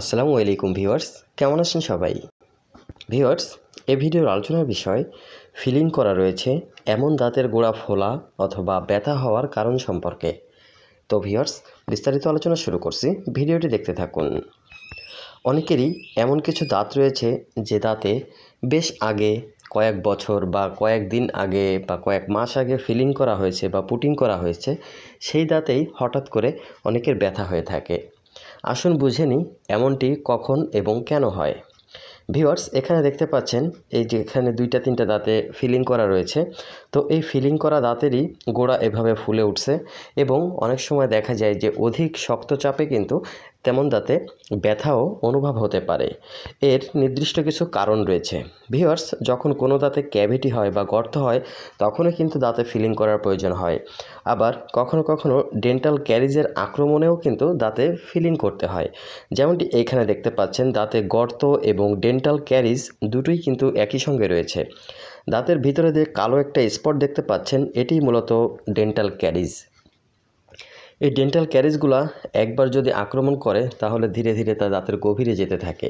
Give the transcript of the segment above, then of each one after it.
আসসালামু আলাইকুম ভিউয়ার্স কেমন আছেন সবাই ভিউয়ার্স এ ভিডিওর আলোচনার বিষয় ফিলিং করা রয়েছে এমন দাঁতের গোড়া ফোলা অথবা ব্যথা হওয়ার কারণ সম্পর্কে তো ভিউয়ার্স বিস্তারিত আলোচনা শুরু করছি ভিডিওটি দেখতে থাকুন অনেকেরই এমন কিছু দাঁত রয়েছে যে দাঁতে বেশ আগে কয়েক বছর বা কয়েক দিন আগে বা কয়েক মাস আগে ফিলিং করা হয়েছে বা পুটিং করা হয়েছে সেই দাঁতেই হঠাৎ করে অনেকের ব্যথা হয়ে থাকে আসুন বুঝে নিই এমনটি কখন এবং কেন হয় ভিওয়ার্স এখানে দেখতে পাচ্ছেন এই যে এখানে দুইটা তিনটা দাঁতে ফিলিং করা রয়েছে তো এই ফিলিং করা দাঁতেরই গোড়া এভাবে ফুলে উঠছে এবং অনেক সময় দেখা যায় যে অধিক শক্ত চাপে কিন্তু তেমন দাঁতে ব্যথাও অনুভব হতে পারে এর নির্দিষ্ট কিছু কারণ রয়েছে ভিওর্স যখন কোনো দাঁতে ক্যাভিটি হয় বা গর্ত হয় তখনও কিন্তু দাঁতে ফিলিং করার প্রয়োজন হয় আবার কখনো কখনো ডেন্টাল ক্যারিজের আক্রমণেও কিন্তু দাঁতে ফিলিং করতে হয় যেমনটি এখানে দেখতে পাচ্ছেন দাঁতে গর্ত এবং ডেন্টাল ক্যারিজ দুটোই কিন্তু একই সঙ্গে রয়েছে দাঁতের ভিতরে দিয়ে কালো একটা স্পট দেখতে পাচ্ছেন এটি মূলত ডেন্টাল ক্যারিজ এই ডেন্টাল ক্যারেজগুলো একবার যদি আক্রমণ করে তাহলে ধীরে ধীরে তা দাঁতের গভীরে যেতে থাকে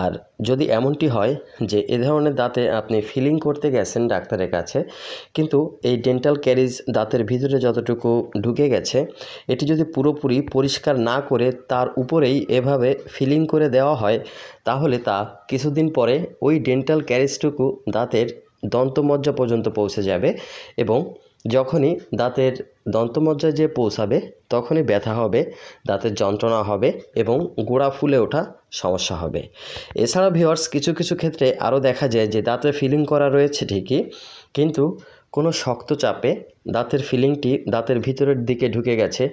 আর যদি এমনটি হয় যে এ ধরনের দাঁতে আপনি ফিলিং করতে গেছেন ডাক্তারের কাছে কিন্তু এই ডেন্টাল ক্যারিজ দাঁতের ভিতরে যতটুকু ঢুকে গেছে এটি যদি পুরোপুরি পরিষ্কার না করে তার উপরেই এভাবে ফিলিং করে দেওয়া হয় তাহলে তা কিছুদিন পরে ওই ডেন্টাল ক্যারিজটুকু দাঁতের দন্তমজ্জা পর্যন্ত পৌঁছে যাবে এবং যখনই দাঁতের দন্তমজ্জায় যেয়ে পৌঁছাবে তখনই ব্যথা হবে দাঁতের যন্ত্রণা হবে এবং গোড়া ফুলে ওঠা সমস্যা হবে এছাড়া ভিওয়ার্স কিছু কিছু ক্ষেত্রে আরও দেখা যায় যে দাঁতে ফিলিং করা রয়েছে ঠিকই কিন্তু কোনো শক্ত চাপে দাঁতের ফিলিংটি দাঁতের ভিতরের দিকে ঢুকে গেছে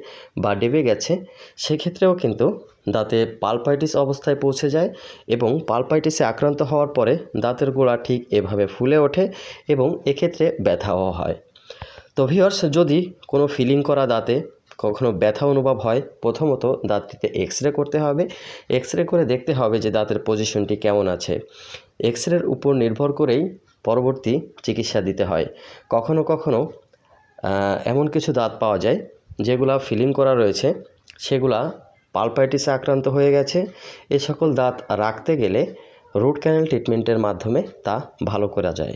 বা ডেবে গেছে সেক্ষেত্রেও কিন্তু দাঁতে পালপাইটিস অবস্থায় পৌঁছে যায় এবং পালপাইটিসে আক্রান্ত হওয়ার পরে দাঁতের গোড়া ঠিক এভাবে ফুলে ওঠে এবং এক্ষেত্রে ব্যথাও হয় তো ভিওর্স যদি কোনো ফিলিং করা দাঁতে কখনো ব্যথা অনুভব হয় প্রথমত দাঁতটিতে এক্স রে করতে হবে এক্স রে করে দেখতে হবে যে দাঁতের পজিশনটি কেমন আছে এক্স রের উপর নির্ভর করেই পরবর্তী চিকিৎসা দিতে হয় কখনো কখনো এমন কিছু দাঁত পাওয়া যায় যেগুলা ফিলিং করা রয়েছে সেগুলা পালপাইটিসে আক্রান্ত হয়ে গেছে এ সকল দাঁত রাখতে গেলে রুট ক্যানেল ট্রিটমেন্টের মাধ্যমে তা ভালো করা যায়